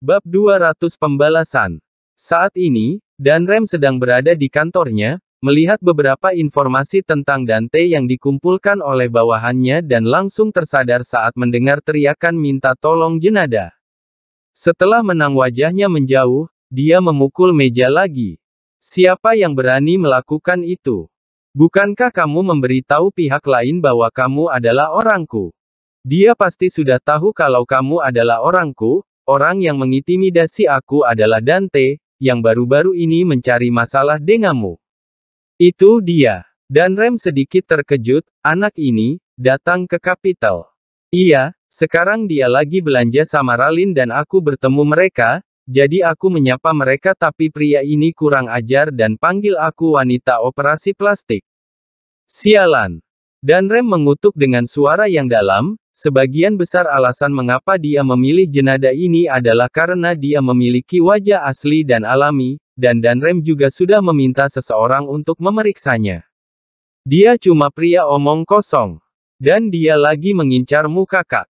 Bab 200 Pembalasan Saat ini, Dan Rem sedang berada di kantornya, melihat beberapa informasi tentang Dante yang dikumpulkan oleh bawahannya dan langsung tersadar saat mendengar teriakan minta tolong jenada. Setelah menang wajahnya menjauh, dia memukul meja lagi. Siapa yang berani melakukan itu? Bukankah kamu memberitahu pihak lain bahwa kamu adalah orangku? Dia pasti sudah tahu kalau kamu adalah orangku, Orang yang mengintimidasi aku adalah Dante, yang baru-baru ini mencari masalah denganmu. Itu dia. Dan Rem sedikit terkejut, anak ini, datang ke kapital. Iya, sekarang dia lagi belanja sama Ralin dan aku bertemu mereka, jadi aku menyapa mereka tapi pria ini kurang ajar dan panggil aku wanita operasi plastik. Sialan. Dan Rem mengutuk dengan suara yang dalam, Sebagian besar alasan mengapa dia memilih jenada ini adalah karena dia memiliki wajah asli dan alami, dan Danrem juga sudah meminta seseorang untuk memeriksanya. Dia cuma pria omong kosong. Dan dia lagi mengincarmu kakak.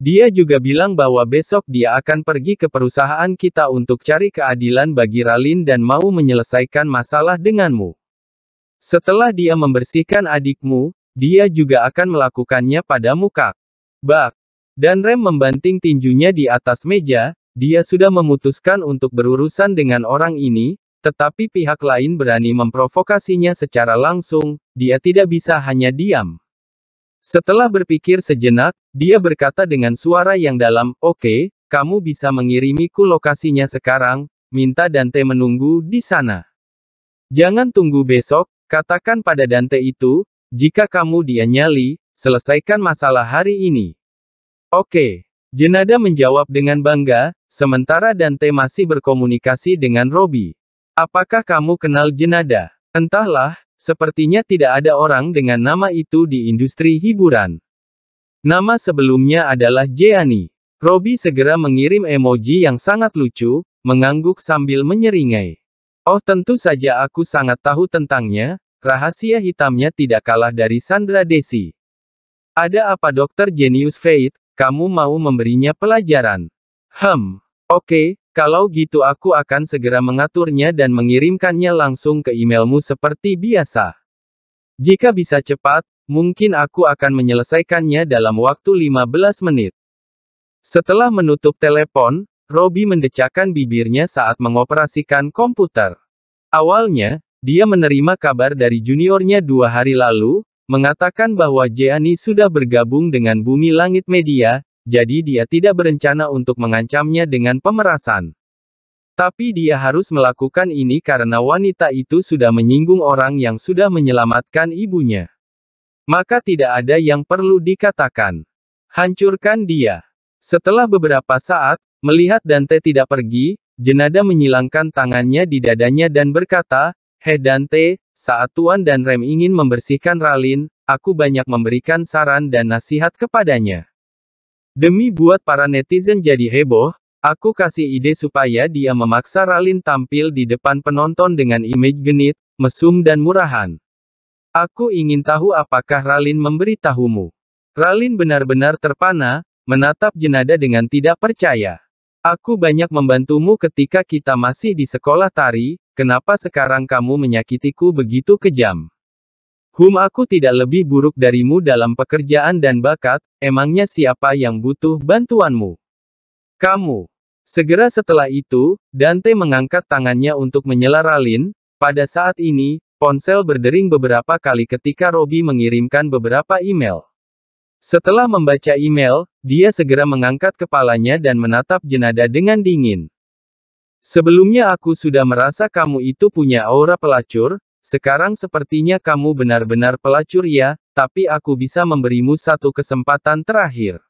Dia juga bilang bahwa besok dia akan pergi ke perusahaan kita untuk cari keadilan bagi Ralin dan mau menyelesaikan masalah denganmu. Setelah dia membersihkan adikmu, dia juga akan melakukannya padamu kak. Bak. Dan Rem membanting tinjunya di atas meja, dia sudah memutuskan untuk berurusan dengan orang ini, tetapi pihak lain berani memprovokasinya secara langsung, dia tidak bisa hanya diam. Setelah berpikir sejenak, dia berkata dengan suara yang dalam, Oke, okay, kamu bisa mengirimiku lokasinya sekarang, minta Dante menunggu di sana. Jangan tunggu besok, katakan pada Dante itu, jika kamu dia nyali, Selesaikan masalah hari ini. Oke. Jenada menjawab dengan bangga, sementara Dante masih berkomunikasi dengan Robi. Apakah kamu kenal Jenada? Entahlah, sepertinya tidak ada orang dengan nama itu di industri hiburan. Nama sebelumnya adalah Jeani. Robi segera mengirim emoji yang sangat lucu, mengangguk sambil menyeringai. Oh tentu saja aku sangat tahu tentangnya, rahasia hitamnya tidak kalah dari Sandra Desi. Ada apa dokter jenius Faith, kamu mau memberinya pelajaran? Hmm, oke, okay, kalau gitu aku akan segera mengaturnya dan mengirimkannya langsung ke emailmu seperti biasa. Jika bisa cepat, mungkin aku akan menyelesaikannya dalam waktu 15 menit. Setelah menutup telepon, Robby mendecakkan bibirnya saat mengoperasikan komputer. Awalnya, dia menerima kabar dari juniornya dua hari lalu, mengatakan bahwa Jeani sudah bergabung dengan Bumi Langit Media, jadi dia tidak berencana untuk mengancamnya dengan pemerasan. Tapi dia harus melakukan ini karena wanita itu sudah menyinggung orang yang sudah menyelamatkan ibunya. Maka tidak ada yang perlu dikatakan. Hancurkan dia. Setelah beberapa saat, melihat Dante tidak pergi, Jenada menyilangkan tangannya di dadanya dan berkata, He Dante, saat Tuan dan Rem ingin membersihkan Ralin, aku banyak memberikan saran dan nasihat kepadanya. Demi buat para netizen jadi heboh, aku kasih ide supaya dia memaksa Ralin tampil di depan penonton dengan image genit, mesum dan murahan. Aku ingin tahu apakah Ralin memberitahumu. Ralin benar-benar terpana, menatap jenada dengan tidak percaya. Aku banyak membantumu ketika kita masih di sekolah tari, Kenapa sekarang kamu menyakitiku begitu kejam? Hum aku tidak lebih buruk darimu dalam pekerjaan dan bakat, emangnya siapa yang butuh bantuanmu? Kamu. Segera setelah itu, Dante mengangkat tangannya untuk menyela Ralin, pada saat ini, ponsel berdering beberapa kali ketika Robby mengirimkan beberapa email. Setelah membaca email, dia segera mengangkat kepalanya dan menatap jenada dengan dingin. Sebelumnya aku sudah merasa kamu itu punya aura pelacur, sekarang sepertinya kamu benar-benar pelacur ya, tapi aku bisa memberimu satu kesempatan terakhir.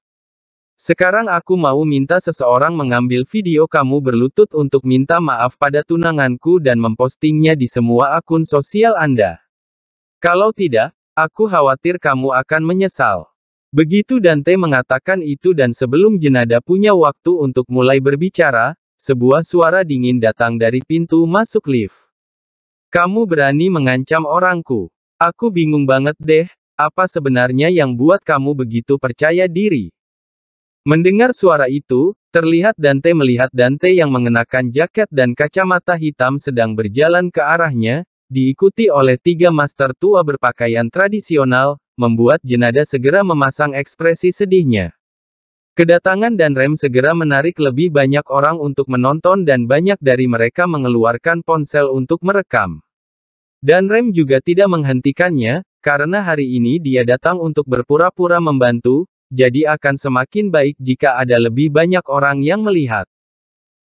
Sekarang aku mau minta seseorang mengambil video kamu berlutut untuk minta maaf pada tunanganku dan mempostingnya di semua akun sosial Anda. Kalau tidak, aku khawatir kamu akan menyesal. Begitu Dante mengatakan itu dan sebelum jenada punya waktu untuk mulai berbicara, sebuah suara dingin datang dari pintu masuk lift. Kamu berani mengancam orangku. Aku bingung banget deh, apa sebenarnya yang buat kamu begitu percaya diri? Mendengar suara itu, terlihat Dante melihat Dante yang mengenakan jaket dan kacamata hitam sedang berjalan ke arahnya, diikuti oleh tiga master tua berpakaian tradisional, membuat jenada segera memasang ekspresi sedihnya. Kedatangan dan rem segera menarik lebih banyak orang untuk menonton dan banyak dari mereka mengeluarkan ponsel untuk merekam. Dan rem juga tidak menghentikannya, karena hari ini dia datang untuk berpura-pura membantu, jadi akan semakin baik jika ada lebih banyak orang yang melihat.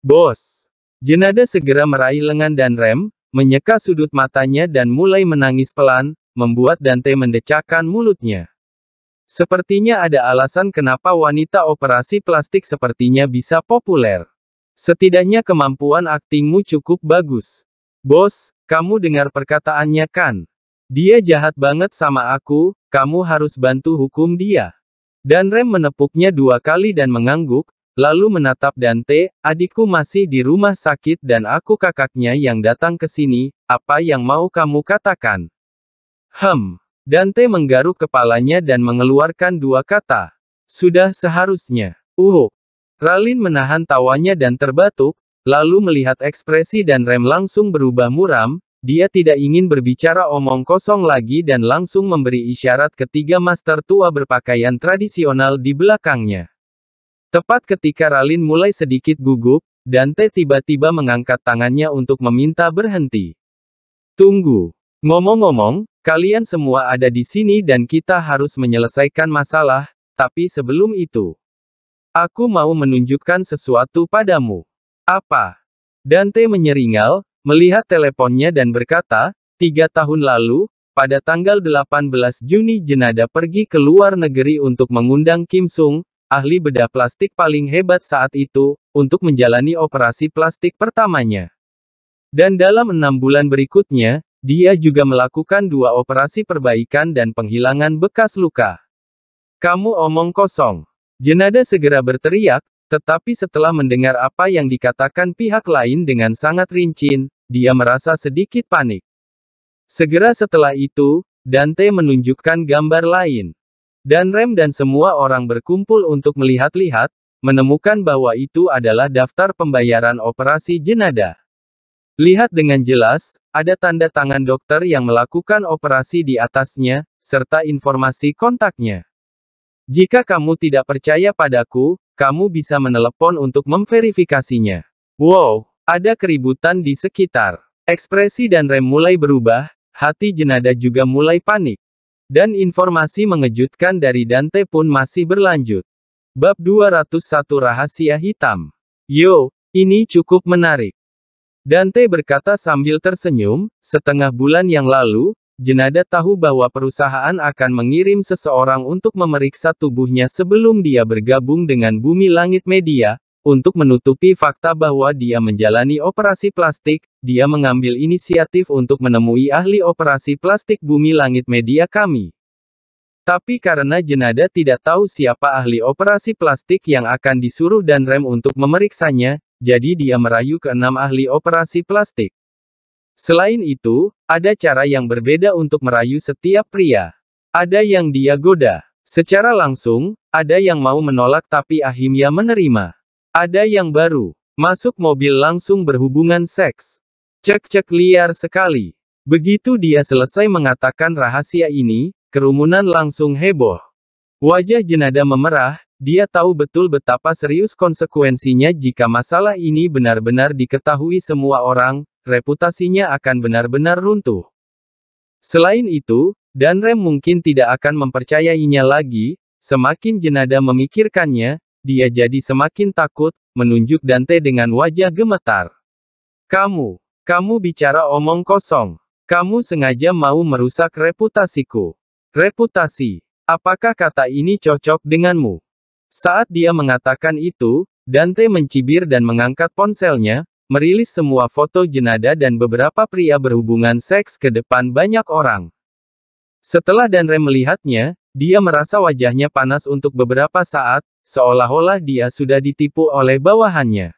Bos! Jenada segera meraih lengan dan rem, menyeka sudut matanya dan mulai menangis pelan, membuat Dante mendecakkan mulutnya. Sepertinya ada alasan kenapa wanita operasi plastik sepertinya bisa populer. Setidaknya kemampuan aktingmu cukup bagus. Bos, kamu dengar perkataannya kan? Dia jahat banget sama aku, kamu harus bantu hukum dia. Dan Rem menepuknya dua kali dan mengangguk, lalu menatap Dante, adikku masih di rumah sakit dan aku kakaknya yang datang ke sini, apa yang mau kamu katakan? Hmm. Dante menggaruk kepalanya dan mengeluarkan dua kata. Sudah seharusnya. Uhuk. Ralin menahan tawanya dan terbatuk, lalu melihat ekspresi dan Rem langsung berubah muram, dia tidak ingin berbicara omong kosong lagi dan langsung memberi isyarat ketiga master tua berpakaian tradisional di belakangnya. Tepat ketika Ralin mulai sedikit gugup, Dante tiba-tiba mengangkat tangannya untuk meminta berhenti. Tunggu, Ngomong-ngomong, kalian semua ada di sini dan kita harus menyelesaikan masalah, tapi sebelum itu, aku mau menunjukkan sesuatu padamu. Apa? Dante menyeringal, melihat teleponnya dan berkata, tiga tahun lalu, pada tanggal 18 Juni Jenada pergi ke luar negeri untuk mengundang Kim Sung, ahli bedah plastik paling hebat saat itu, untuk menjalani operasi plastik pertamanya. Dan dalam enam bulan berikutnya, dia juga melakukan dua operasi perbaikan dan penghilangan bekas luka. Kamu omong kosong. Jenada segera berteriak, tetapi setelah mendengar apa yang dikatakan pihak lain dengan sangat rinci, dia merasa sedikit panik. Segera setelah itu, Dante menunjukkan gambar lain. Dan Rem dan semua orang berkumpul untuk melihat-lihat, menemukan bahwa itu adalah daftar pembayaran operasi jenada. Lihat dengan jelas, ada tanda tangan dokter yang melakukan operasi di atasnya, serta informasi kontaknya. Jika kamu tidak percaya padaku, kamu bisa menelepon untuk memverifikasinya. Wow, ada keributan di sekitar. Ekspresi dan rem mulai berubah, hati jenada juga mulai panik. Dan informasi mengejutkan dari Dante pun masih berlanjut. Bab 201 Rahasia Hitam. Yo, ini cukup menarik. Dante berkata sambil tersenyum, setengah bulan yang lalu, Jenada tahu bahwa perusahaan akan mengirim seseorang untuk memeriksa tubuhnya sebelum dia bergabung dengan Bumi Langit Media, untuk menutupi fakta bahwa dia menjalani operasi plastik, dia mengambil inisiatif untuk menemui ahli operasi plastik Bumi Langit Media kami. Tapi karena Jenada tidak tahu siapa ahli operasi plastik yang akan disuruh dan rem untuk memeriksanya, jadi dia merayu ke enam ahli operasi plastik. Selain itu, ada cara yang berbeda untuk merayu setiap pria. Ada yang dia goda. Secara langsung, ada yang mau menolak tapi Ahimya menerima. Ada yang baru, masuk mobil langsung berhubungan seks. Cek-cek liar sekali. Begitu dia selesai mengatakan rahasia ini, kerumunan langsung heboh. Wajah jenada memerah, dia tahu betul betapa serius konsekuensinya jika masalah ini benar-benar diketahui semua orang, reputasinya akan benar-benar runtuh. Selain itu, dan Rem mungkin tidak akan mempercayainya lagi, semakin jenada memikirkannya, dia jadi semakin takut, menunjuk Dante dengan wajah gemetar. Kamu, kamu bicara omong kosong. Kamu sengaja mau merusak reputasiku. Reputasi. Apakah kata ini cocok denganmu? Saat dia mengatakan itu, Dante mencibir dan mengangkat ponselnya, merilis semua foto jenada dan beberapa pria berhubungan seks ke depan banyak orang. Setelah Danre melihatnya, dia merasa wajahnya panas untuk beberapa saat, seolah-olah dia sudah ditipu oleh bawahannya.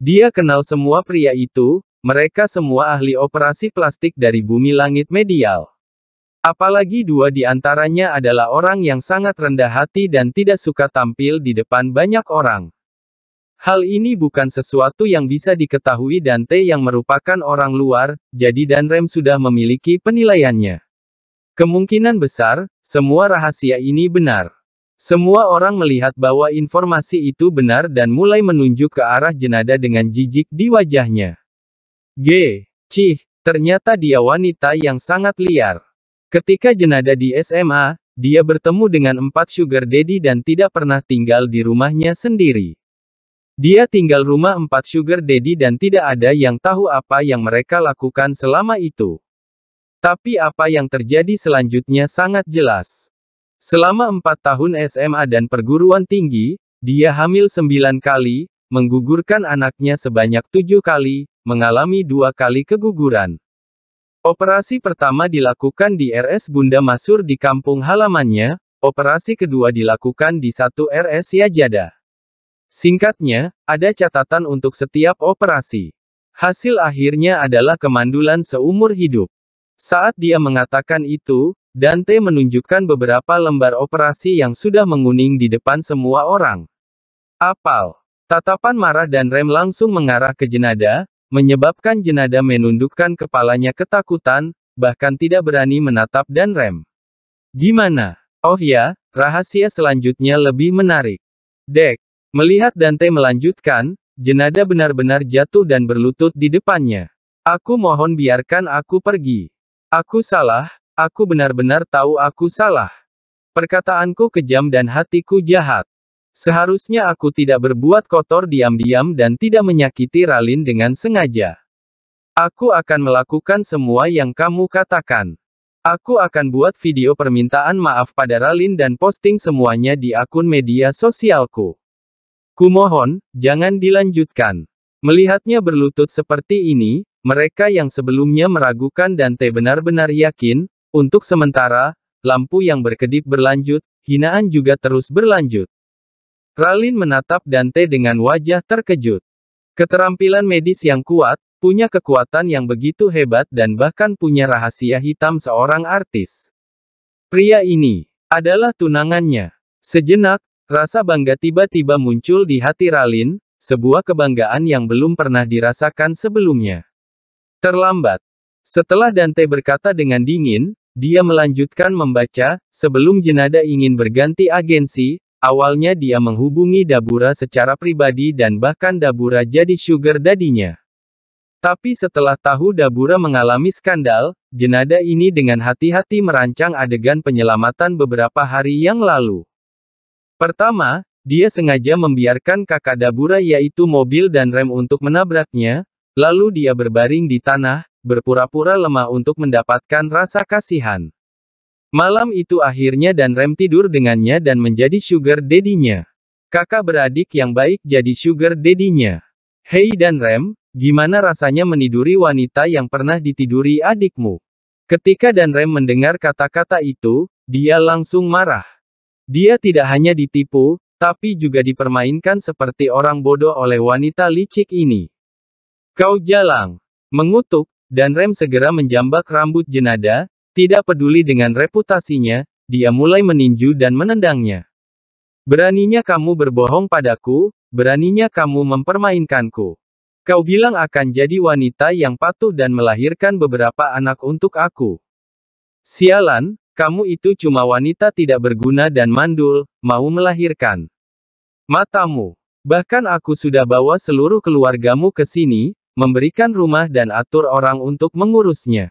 Dia kenal semua pria itu, mereka semua ahli operasi plastik dari bumi langit medial. Apalagi dua di antaranya adalah orang yang sangat rendah hati dan tidak suka tampil di depan banyak orang. Hal ini bukan sesuatu yang bisa diketahui Dante yang merupakan orang luar, jadi Danrem sudah memiliki penilaiannya. Kemungkinan besar, semua rahasia ini benar. Semua orang melihat bahwa informasi itu benar dan mulai menunjuk ke arah jenada dengan jijik di wajahnya. G. Cih, ternyata dia wanita yang sangat liar. Ketika jenada di SMA, dia bertemu dengan empat sugar daddy dan tidak pernah tinggal di rumahnya sendiri. Dia tinggal rumah empat sugar daddy dan tidak ada yang tahu apa yang mereka lakukan selama itu. Tapi apa yang terjadi selanjutnya sangat jelas. Selama empat tahun SMA dan perguruan tinggi, dia hamil sembilan kali, menggugurkan anaknya sebanyak tujuh kali, mengalami dua kali keguguran. Operasi pertama dilakukan di RS Bunda Masur di kampung halamannya, operasi kedua dilakukan di satu RS Yajada. Singkatnya, ada catatan untuk setiap operasi. Hasil akhirnya adalah kemandulan seumur hidup. Saat dia mengatakan itu, Dante menunjukkan beberapa lembar operasi yang sudah menguning di depan semua orang. Apal. Tatapan marah dan rem langsung mengarah ke jenada, menyebabkan jenada menundukkan kepalanya ketakutan, bahkan tidak berani menatap dan rem. Gimana? Oh ya, rahasia selanjutnya lebih menarik. Dek, melihat Dante melanjutkan, jenada benar-benar jatuh dan berlutut di depannya. Aku mohon biarkan aku pergi. Aku salah, aku benar-benar tahu aku salah. Perkataanku kejam dan hatiku jahat. Seharusnya aku tidak berbuat kotor diam-diam dan tidak menyakiti Ralin dengan sengaja. Aku akan melakukan semua yang kamu katakan. Aku akan buat video permintaan maaf pada Ralin dan posting semuanya di akun media sosialku. Kumohon, jangan dilanjutkan. Melihatnya berlutut seperti ini, mereka yang sebelumnya meragukan dan te benar-benar yakin, untuk sementara, lampu yang berkedip berlanjut, hinaan juga terus berlanjut. Ralin menatap Dante dengan wajah terkejut. Keterampilan medis yang kuat, punya kekuatan yang begitu hebat dan bahkan punya rahasia hitam seorang artis. Pria ini adalah tunangannya. Sejenak, rasa bangga tiba-tiba muncul di hati Ralin, sebuah kebanggaan yang belum pernah dirasakan sebelumnya. Terlambat. Setelah Dante berkata dengan dingin, dia melanjutkan membaca, sebelum jenada ingin berganti agensi, Awalnya dia menghubungi Dabura secara pribadi dan bahkan Dabura jadi sugar dadinya. Tapi setelah tahu Dabura mengalami skandal, jenada ini dengan hati-hati merancang adegan penyelamatan beberapa hari yang lalu. Pertama, dia sengaja membiarkan kakak Dabura yaitu mobil dan rem untuk menabraknya, lalu dia berbaring di tanah, berpura-pura lemah untuk mendapatkan rasa kasihan. Malam itu akhirnya dan Rem tidur dengannya dan menjadi sugar dedinya. Kakak beradik yang baik jadi sugar dedinya. Hei dan Rem, gimana rasanya meniduri wanita yang pernah ditiduri adikmu? Ketika dan Rem mendengar kata-kata itu, dia langsung marah. Dia tidak hanya ditipu, tapi juga dipermainkan seperti orang bodoh oleh wanita licik ini. Kau jalang, mengutuk, dan Rem segera menjambak rambut jenada, tidak peduli dengan reputasinya, dia mulai meninju dan menendangnya. Beraninya kamu berbohong padaku, beraninya kamu mempermainkanku. Kau bilang akan jadi wanita yang patuh dan melahirkan beberapa anak untuk aku. Sialan, kamu itu cuma wanita tidak berguna dan mandul, mau melahirkan. Matamu. Bahkan aku sudah bawa seluruh keluargamu ke sini, memberikan rumah dan atur orang untuk mengurusnya.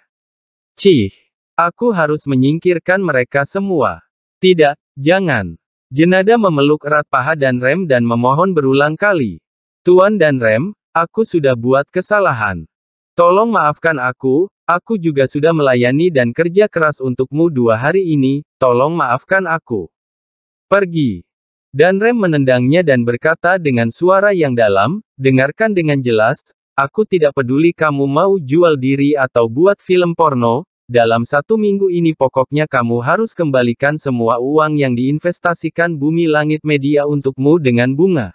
Cih. Aku harus menyingkirkan mereka semua. Tidak, jangan. Jenada memeluk erat paha dan Rem dan memohon berulang kali. Tuan dan Rem, aku sudah buat kesalahan. Tolong maafkan aku, aku juga sudah melayani dan kerja keras untukmu dua hari ini, tolong maafkan aku. Pergi. Dan Rem menendangnya dan berkata dengan suara yang dalam, dengarkan dengan jelas, aku tidak peduli kamu mau jual diri atau buat film porno, dalam satu minggu ini pokoknya kamu harus kembalikan semua uang yang diinvestasikan bumi langit media untukmu dengan bunga.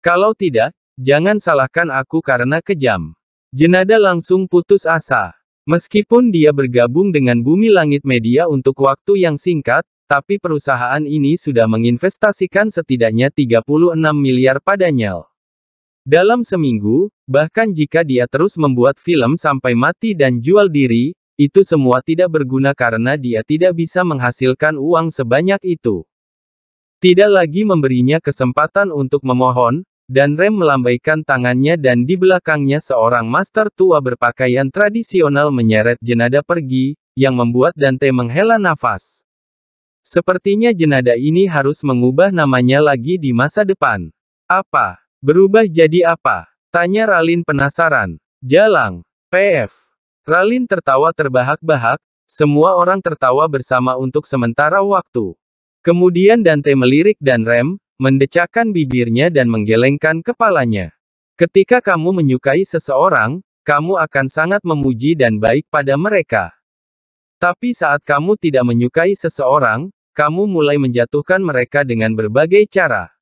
Kalau tidak, jangan salahkan aku karena kejam. Jenada langsung putus asa. Meskipun dia bergabung dengan bumi langit media untuk waktu yang singkat, tapi perusahaan ini sudah menginvestasikan setidaknya 36 miliar padanya. Dalam seminggu, bahkan jika dia terus membuat film sampai mati dan jual diri, itu semua tidak berguna karena dia tidak bisa menghasilkan uang sebanyak itu. Tidak lagi memberinya kesempatan untuk memohon, dan Rem melambaikan tangannya dan di belakangnya seorang master tua berpakaian tradisional menyeret jenada pergi, yang membuat Dante menghela nafas. Sepertinya jenada ini harus mengubah namanya lagi di masa depan. Apa? Berubah jadi apa? Tanya Ralin penasaran. Jalang. PF. Ralin tertawa terbahak-bahak, semua orang tertawa bersama untuk sementara waktu. Kemudian Dante melirik dan Rem, mendecakkan bibirnya dan menggelengkan kepalanya. Ketika kamu menyukai seseorang, kamu akan sangat memuji dan baik pada mereka. Tapi saat kamu tidak menyukai seseorang, kamu mulai menjatuhkan mereka dengan berbagai cara.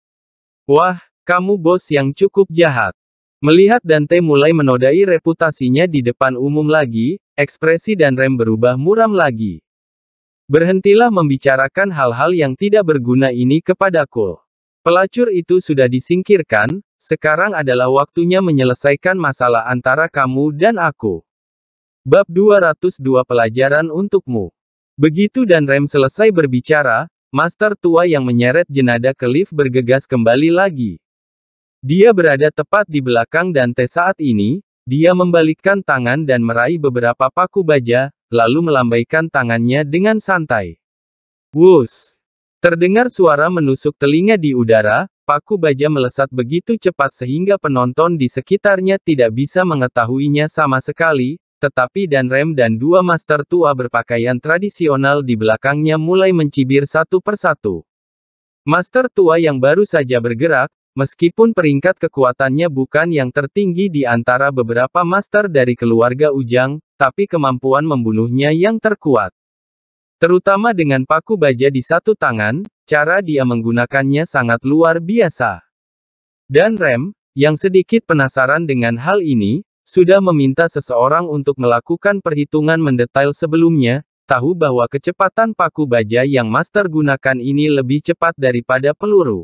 Wah, kamu bos yang cukup jahat. Melihat Dante mulai menodai reputasinya di depan umum lagi, ekspresi dan rem berubah muram lagi. Berhentilah membicarakan hal-hal yang tidak berguna ini kepadaku. Pelacur itu sudah disingkirkan, sekarang adalah waktunya menyelesaikan masalah antara kamu dan aku. Bab 202 Pelajaran Untukmu Begitu dan Rem selesai berbicara, Master tua yang menyeret jenada ke lift bergegas kembali lagi. Dia berada tepat di belakang Dante saat ini, dia membalikkan tangan dan meraih beberapa paku baja, lalu melambaikan tangannya dengan santai. Wus! Terdengar suara menusuk telinga di udara, paku baja melesat begitu cepat sehingga penonton di sekitarnya tidak bisa mengetahuinya sama sekali, tetapi Dan Rem dan dua master tua berpakaian tradisional di belakangnya mulai mencibir satu persatu. Master tua yang baru saja bergerak, Meskipun peringkat kekuatannya bukan yang tertinggi di antara beberapa master dari keluarga Ujang, tapi kemampuan membunuhnya yang terkuat. Terutama dengan paku baja di satu tangan, cara dia menggunakannya sangat luar biasa. Dan Rem, yang sedikit penasaran dengan hal ini, sudah meminta seseorang untuk melakukan perhitungan mendetail sebelumnya, tahu bahwa kecepatan paku baja yang master gunakan ini lebih cepat daripada peluru.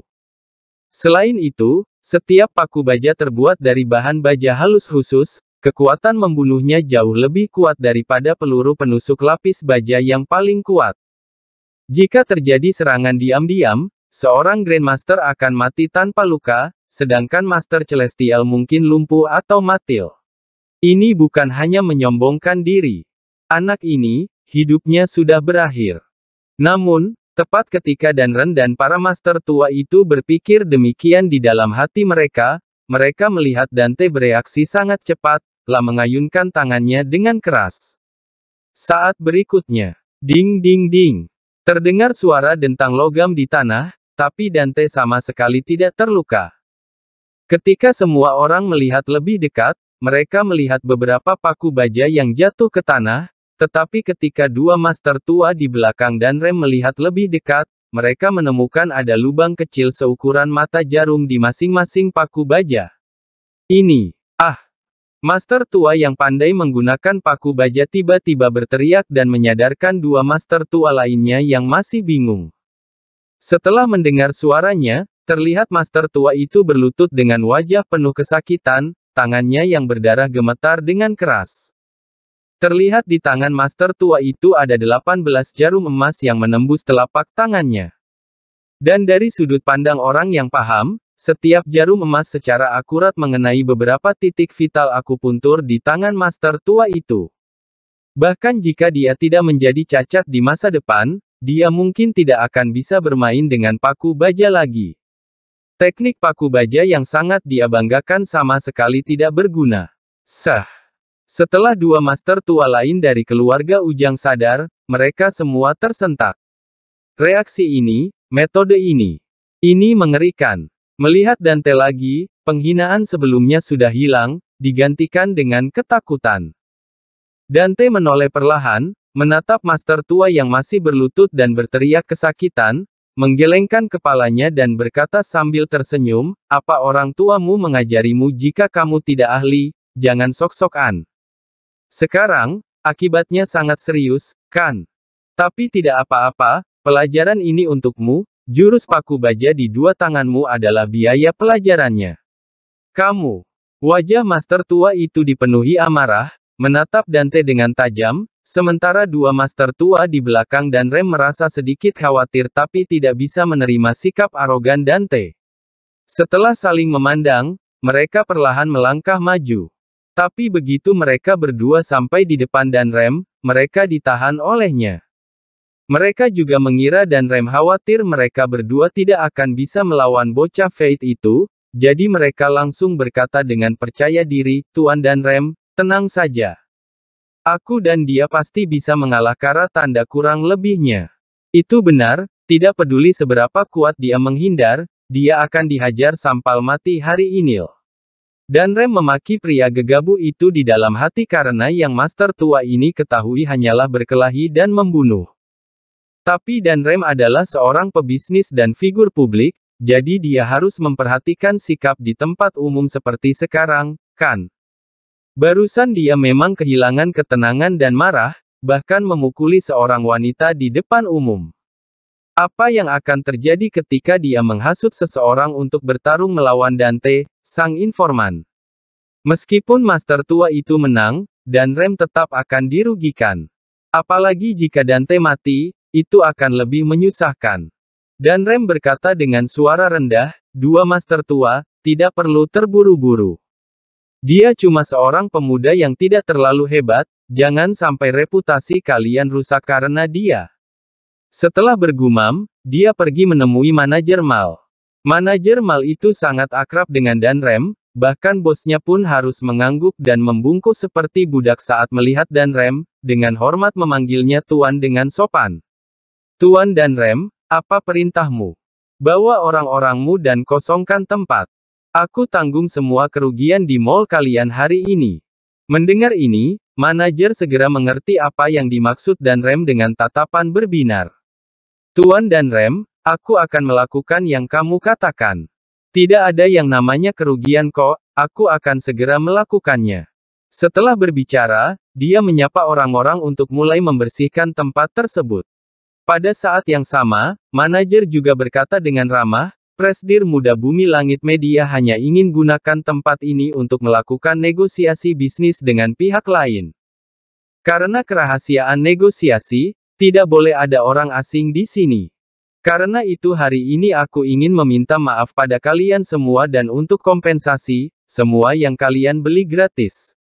Selain itu, setiap paku baja terbuat dari bahan baja halus khusus, kekuatan membunuhnya jauh lebih kuat daripada peluru penusuk lapis baja yang paling kuat. Jika terjadi serangan diam-diam, seorang Grandmaster akan mati tanpa luka, sedangkan Master Celestial mungkin lumpuh atau matil. Ini bukan hanya menyombongkan diri. Anak ini, hidupnya sudah berakhir. Namun, Tepat ketika Danren dan para master tua itu berpikir demikian di dalam hati mereka, mereka melihat Dante bereaksi sangat cepat, lah mengayunkan tangannya dengan keras. Saat berikutnya, ding ding ding. Terdengar suara dentang logam di tanah, tapi Dante sama sekali tidak terluka. Ketika semua orang melihat lebih dekat, mereka melihat beberapa paku baja yang jatuh ke tanah, tetapi ketika dua master tua di belakang dan Rem melihat lebih dekat, mereka menemukan ada lubang kecil seukuran mata jarum di masing-masing paku baja. Ini, ah! Master tua yang pandai menggunakan paku baja tiba-tiba berteriak dan menyadarkan dua master tua lainnya yang masih bingung. Setelah mendengar suaranya, terlihat master tua itu berlutut dengan wajah penuh kesakitan, tangannya yang berdarah gemetar dengan keras. Terlihat di tangan master tua itu ada 18 jarum emas yang menembus telapak tangannya. Dan dari sudut pandang orang yang paham, setiap jarum emas secara akurat mengenai beberapa titik vital akupuntur di tangan master tua itu. Bahkan jika dia tidak menjadi cacat di masa depan, dia mungkin tidak akan bisa bermain dengan paku baja lagi. Teknik paku baja yang sangat dia banggakan sama sekali tidak berguna. Sah. Setelah dua master tua lain dari keluarga Ujang sadar, mereka semua tersentak. Reaksi ini, metode ini. Ini mengerikan. Melihat Dante lagi, penghinaan sebelumnya sudah hilang, digantikan dengan ketakutan. Dante menoleh perlahan, menatap master tua yang masih berlutut dan berteriak kesakitan, menggelengkan kepalanya dan berkata sambil tersenyum, apa orang tuamu mengajarimu jika kamu tidak ahli, jangan sok-sokan. Sekarang, akibatnya sangat serius, kan? Tapi tidak apa-apa, pelajaran ini untukmu, jurus paku baja di dua tanganmu adalah biaya pelajarannya. Kamu, wajah master tua itu dipenuhi amarah, menatap Dante dengan tajam, sementara dua master tua di belakang dan Rem merasa sedikit khawatir tapi tidak bisa menerima sikap arogan Dante. Setelah saling memandang, mereka perlahan melangkah maju. Tapi begitu mereka berdua sampai di depan dan rem, mereka ditahan olehnya. Mereka juga mengira dan rem khawatir mereka berdua tidak akan bisa melawan bocah Fate itu, jadi mereka langsung berkata dengan percaya diri, Tuan dan rem, tenang saja. Aku dan dia pasti bisa mengalah Kara tanda kurang lebihnya. Itu benar, tidak peduli seberapa kuat dia menghindar, dia akan dihajar sampal mati hari ini. Dan Rem memaki pria gegabu itu di dalam hati karena yang master tua ini ketahui hanyalah berkelahi dan membunuh. Tapi Dan Rem adalah seorang pebisnis dan figur publik, jadi dia harus memperhatikan sikap di tempat umum seperti sekarang, kan? Barusan dia memang kehilangan ketenangan dan marah, bahkan memukuli seorang wanita di depan umum. Apa yang akan terjadi ketika dia menghasut seseorang untuk bertarung melawan Dante, sang informan? Meskipun master tua itu menang, dan Rem tetap akan dirugikan. Apalagi jika Dante mati, itu akan lebih menyusahkan. Dan Rem berkata dengan suara rendah, dua master tua, tidak perlu terburu-buru. Dia cuma seorang pemuda yang tidak terlalu hebat, jangan sampai reputasi kalian rusak karena dia. Setelah bergumam, dia pergi menemui manajer Mal. Manajer Mal itu sangat akrab dengan Danrem, bahkan bosnya pun harus mengangguk dan membungkuk seperti budak saat melihat Danrem, dengan hormat memanggilnya Tuan dengan sopan. Tuan Danrem, apa perintahmu? Bawa orang-orangmu dan kosongkan tempat. Aku tanggung semua kerugian di mall kalian hari ini. Mendengar ini, manajer segera mengerti apa yang dimaksud Danrem dengan tatapan berbinar. Tuan dan Rem, aku akan melakukan yang kamu katakan. Tidak ada yang namanya kerugian kok, aku akan segera melakukannya. Setelah berbicara, dia menyapa orang-orang untuk mulai membersihkan tempat tersebut. Pada saat yang sama, manajer juga berkata dengan ramah, Presdir Muda Bumi Langit Media hanya ingin gunakan tempat ini untuk melakukan negosiasi bisnis dengan pihak lain. Karena kerahasiaan negosiasi, tidak boleh ada orang asing di sini. Karena itu hari ini aku ingin meminta maaf pada kalian semua dan untuk kompensasi, semua yang kalian beli gratis.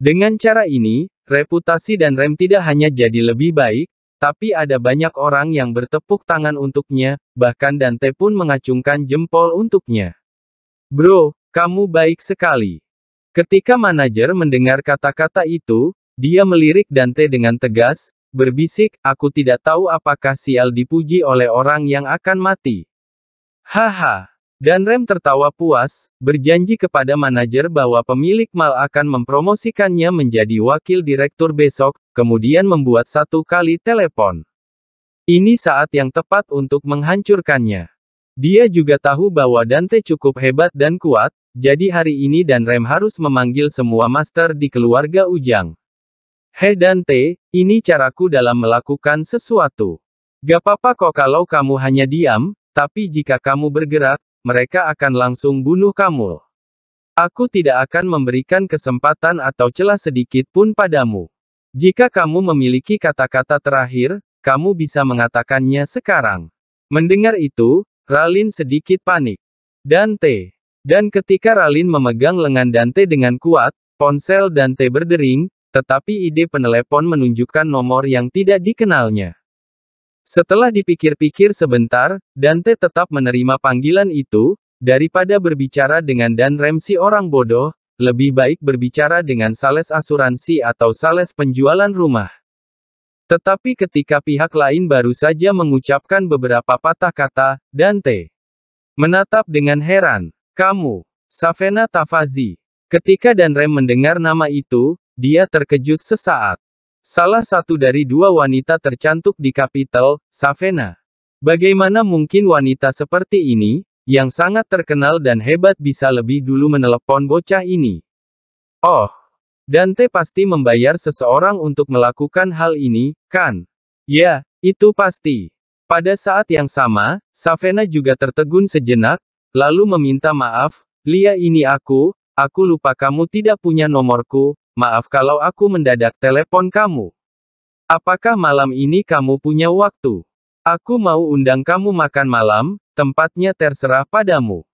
Dengan cara ini, reputasi dan rem tidak hanya jadi lebih baik, tapi ada banyak orang yang bertepuk tangan untuknya, bahkan Dante pun mengacungkan jempol untuknya. Bro, kamu baik sekali. Ketika manajer mendengar kata-kata itu, dia melirik Dante dengan tegas, Berbisik, aku tidak tahu apakah sial dipuji oleh orang yang akan mati. Haha. Dan Rem tertawa puas, berjanji kepada manajer bahwa pemilik mal akan mempromosikannya menjadi wakil direktur besok, kemudian membuat satu kali telepon. Ini saat yang tepat untuk menghancurkannya. Dia juga tahu bahwa Dante cukup hebat dan kuat, jadi hari ini dan Rem harus memanggil semua master di keluarga Ujang. Hei Dante, ini caraku dalam melakukan sesuatu. Gak apa-apa kok kalau kamu hanya diam, tapi jika kamu bergerak, mereka akan langsung bunuh kamu. Aku tidak akan memberikan kesempatan atau celah sedikit pun padamu. Jika kamu memiliki kata-kata terakhir, kamu bisa mengatakannya sekarang. Mendengar itu, Ralin sedikit panik. Dante. Dan ketika Ralin memegang lengan Dante dengan kuat, ponsel Dante berdering, tetapi ide penelepon menunjukkan nomor yang tidak dikenalnya. Setelah dipikir-pikir sebentar, Dante tetap menerima panggilan itu, daripada berbicara dengan Dan Ramsey orang bodoh, lebih baik berbicara dengan sales asuransi atau sales penjualan rumah. Tetapi ketika pihak lain baru saja mengucapkan beberapa patah kata, Dante menatap dengan heran. Kamu, Savena Tafazi. Ketika Dan Rem mendengar nama itu, dia terkejut sesaat. Salah satu dari dua wanita tercantuk di kapital, Savena. Bagaimana mungkin wanita seperti ini, yang sangat terkenal dan hebat bisa lebih dulu menelepon bocah ini? Oh, Dante pasti membayar seseorang untuk melakukan hal ini, kan? Ya, itu pasti. Pada saat yang sama, Savena juga tertegun sejenak, lalu meminta maaf, Lia ini aku, aku lupa kamu tidak punya nomorku, Maaf kalau aku mendadak telepon kamu. Apakah malam ini kamu punya waktu? Aku mau undang kamu makan malam, tempatnya terserah padamu.